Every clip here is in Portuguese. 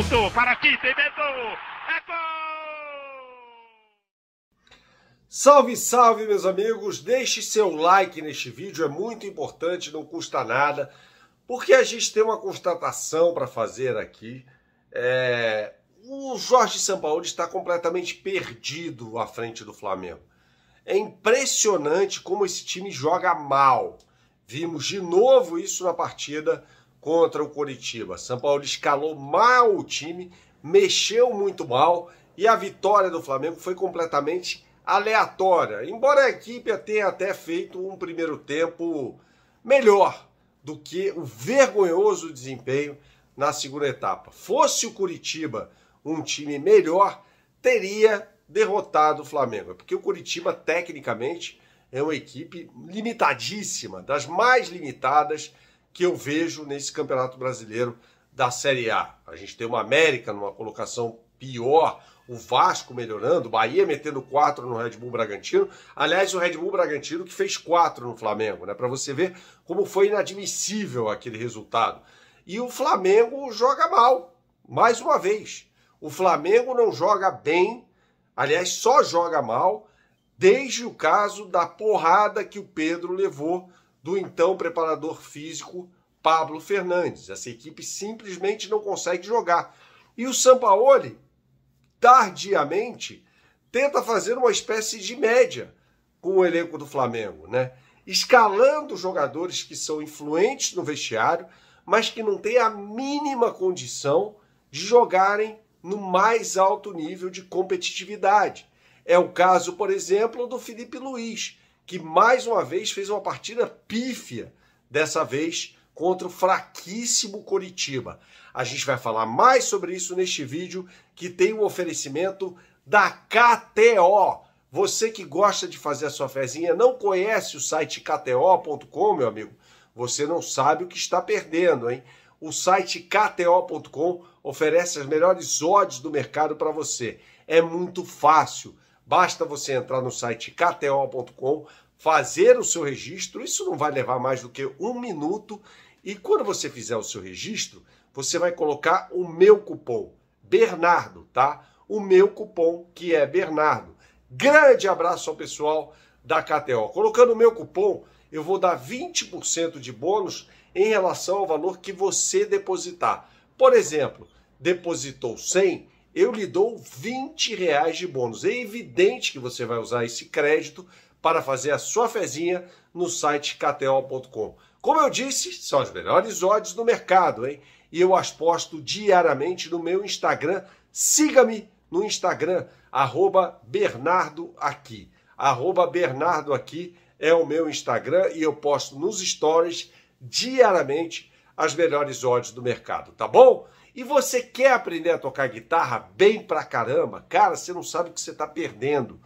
Voltou para quinta e meteu! É gol! Salve, salve, meus amigos! Deixe seu like neste vídeo, é muito importante, não custa nada, porque a gente tem uma constatação para fazer aqui. É... O Jorge Sampaoli está completamente perdido à frente do Flamengo. É impressionante como esse time joga mal. Vimos de novo isso na partida contra o Coritiba. São Paulo escalou mal o time, mexeu muito mal e a vitória do Flamengo foi completamente aleatória. Embora a equipe tenha até feito um primeiro tempo melhor do que o vergonhoso desempenho na segunda etapa. Fosse o Curitiba um time melhor, teria derrotado o Flamengo, porque o Curitiba tecnicamente é uma equipe limitadíssima, das mais limitadas que eu vejo nesse Campeonato Brasileiro da Série A. A gente tem uma América numa colocação pior, o Vasco melhorando, o Bahia metendo 4 no Red Bull Bragantino. Aliás, o Red Bull Bragantino que fez 4 no Flamengo, né? Para você ver como foi inadmissível aquele resultado. E o Flamengo joga mal, mais uma vez. O Flamengo não joga bem, aliás, só joga mal desde o caso da porrada que o Pedro levou do então preparador físico Pablo Fernandes. Essa equipe simplesmente não consegue jogar. E o Sampaoli, tardiamente, tenta fazer uma espécie de média com o elenco do Flamengo, né? Escalando jogadores que são influentes no vestiário, mas que não têm a mínima condição de jogarem no mais alto nível de competitividade. É o caso, por exemplo, do Felipe Luiz, que mais uma vez fez uma partida pífia, dessa vez contra o fraquíssimo Coritiba. A gente vai falar mais sobre isso neste vídeo que tem um oferecimento da KTO. Você que gosta de fazer a sua fezinha, não conhece o site kto.com, meu amigo? Você não sabe o que está perdendo, hein? O site kto.com oferece as melhores odds do mercado para você. É muito fácil Basta você entrar no site kto.com, fazer o seu registro, isso não vai levar mais do que um minuto. E quando você fizer o seu registro, você vai colocar o meu cupom, Bernardo, tá? O meu cupom que é Bernardo. Grande abraço ao pessoal da KTO. Colocando o meu cupom, eu vou dar 20% de bônus em relação ao valor que você depositar. Por exemplo, depositou 100, eu lhe dou 20 reais de bônus. É evidente que você vai usar esse crédito para fazer a sua fezinha no site kto.com. Como eu disse, são as melhores odds do mercado, hein? E eu as posto diariamente no meu Instagram. Siga-me no Instagram, arroba Bernardo aqui. Arroba Bernardo aqui é o meu Instagram e eu posto nos stories diariamente as melhores odds do mercado, tá bom? E você quer aprender a tocar guitarra bem pra caramba? Cara, você não sabe o que você está perdendo.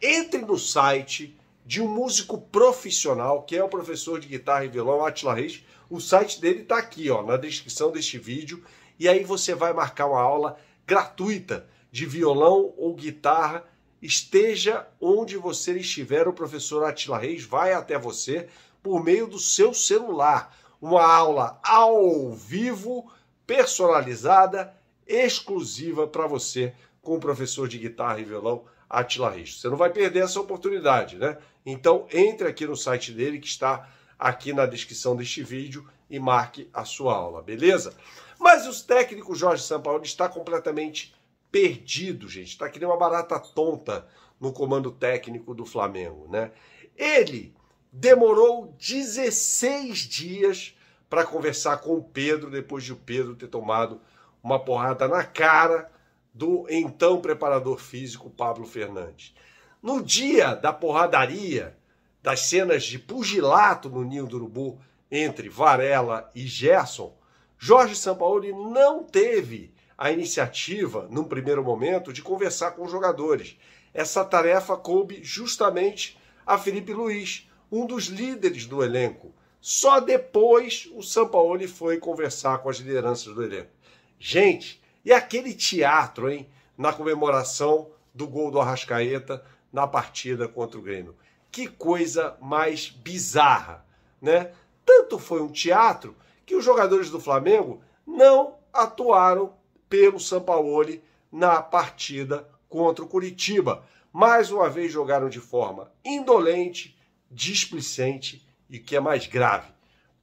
Entre no site de um músico profissional, que é o professor de guitarra e violão Atila Reis. O site dele está aqui, ó, na descrição deste vídeo. E aí você vai marcar uma aula gratuita de violão ou guitarra. Esteja onde você estiver, o professor Atila Reis vai até você por meio do seu celular. Uma aula ao vivo personalizada, exclusiva para você, com o professor de guitarra e violão Atila Risto. Você não vai perder essa oportunidade, né? Então entre aqui no site dele que está aqui na descrição deste vídeo e marque a sua aula, beleza? Mas os técnicos Jorge Sampaoli está completamente perdido, gente. Está que nem uma barata tonta no comando técnico do Flamengo, né? Ele demorou 16 dias para conversar com o Pedro, depois de o Pedro ter tomado uma porrada na cara do então preparador físico Pablo Fernandes. No dia da porradaria, das cenas de pugilato no Ninho do Urubu entre Varela e Gerson, Jorge Sampaoli não teve a iniciativa, num primeiro momento, de conversar com os jogadores. Essa tarefa coube justamente a Felipe Luiz, um dos líderes do elenco, só depois o Sampaoli foi conversar com as lideranças do elenco. Gente, e aquele teatro, hein? Na comemoração do gol do Arrascaeta na partida contra o Grêmio. Que coisa mais bizarra, né? Tanto foi um teatro que os jogadores do Flamengo não atuaram pelo Sampaoli na partida contra o Curitiba. Mais uma vez jogaram de forma indolente, displicente e que é mais grave,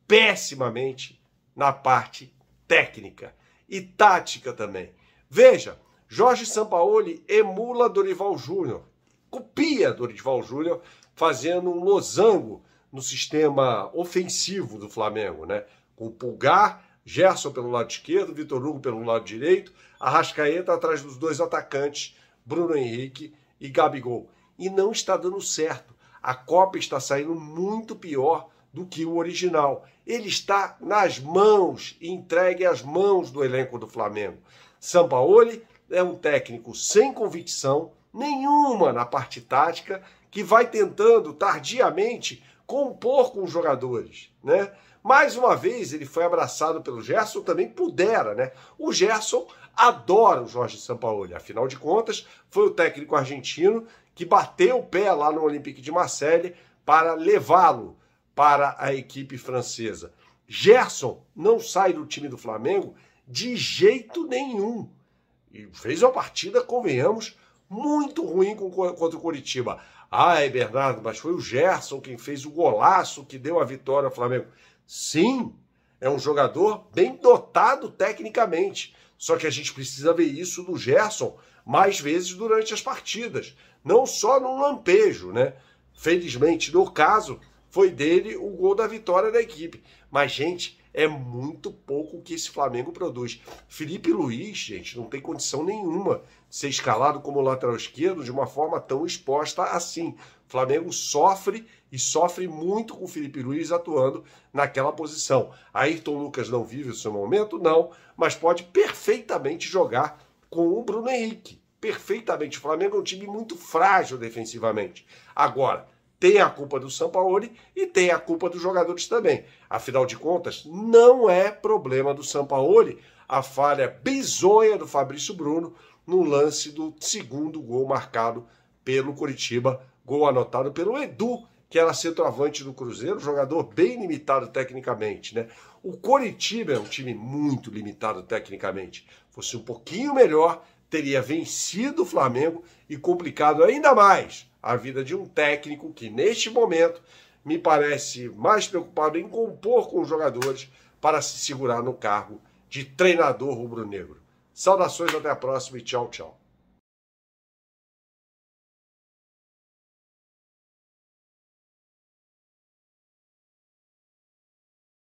pessimamente na parte técnica e tática também. Veja, Jorge Sampaoli emula Dorival Júnior, copia Dorival Júnior fazendo um losango no sistema ofensivo do Flamengo, né? Com o Pulgar, Gerson pelo lado esquerdo, Vitor Hugo pelo lado direito, Arrascaeta atrás dos dois atacantes, Bruno Henrique e Gabigol. E não está dando certo. A cópia está saindo muito pior do que o original. Ele está nas mãos, entregue às mãos do elenco do Flamengo. Sampaoli é um técnico sem convicção nenhuma na parte tática, que vai tentando tardiamente compor com os jogadores, né? Mais uma vez ele foi abraçado pelo Gerson, também pudera, né? O Gerson adora o Jorge Sampaoli, afinal de contas, foi o técnico argentino que bateu o pé lá no Olympique de Marseille para levá-lo para a equipe francesa. Gerson não sai do time do Flamengo de jeito nenhum. E fez uma partida, convenhamos, muito ruim contra o Coritiba. Ai, ah, Bernardo, é mas foi o Gerson quem fez o golaço que deu a vitória ao Flamengo. Sim, é um jogador bem dotado tecnicamente. Só que a gente precisa ver isso do Gerson mais vezes durante as partidas não só num lampejo, né? Felizmente, no caso, foi dele o gol da vitória da equipe. Mas, gente, é muito pouco que esse Flamengo produz. Felipe Luiz, gente, não tem condição nenhuma de ser escalado como lateral esquerdo de uma forma tão exposta assim. O Flamengo sofre e sofre muito com o Felipe Luiz atuando naquela posição. Ayrton Lucas não vive o seu momento? Não, mas pode perfeitamente jogar com o Bruno Henrique perfeitamente. O Flamengo é um time muito frágil defensivamente. Agora, tem a culpa do Sampaoli e tem a culpa dos jogadores também. Afinal de contas, não é problema do Sampaoli a falha bizonha do Fabrício Bruno no lance do segundo gol marcado pelo Curitiba, gol anotado pelo Edu, que era centroavante do Cruzeiro, jogador bem limitado tecnicamente, né? O Coritiba é um time muito limitado tecnicamente. Fosse um pouquinho melhor, teria vencido o Flamengo e complicado ainda mais a vida de um técnico que, neste momento, me parece mais preocupado em compor com os jogadores para se segurar no cargo de treinador rubro-negro. Saudações, até a próxima e tchau, tchau.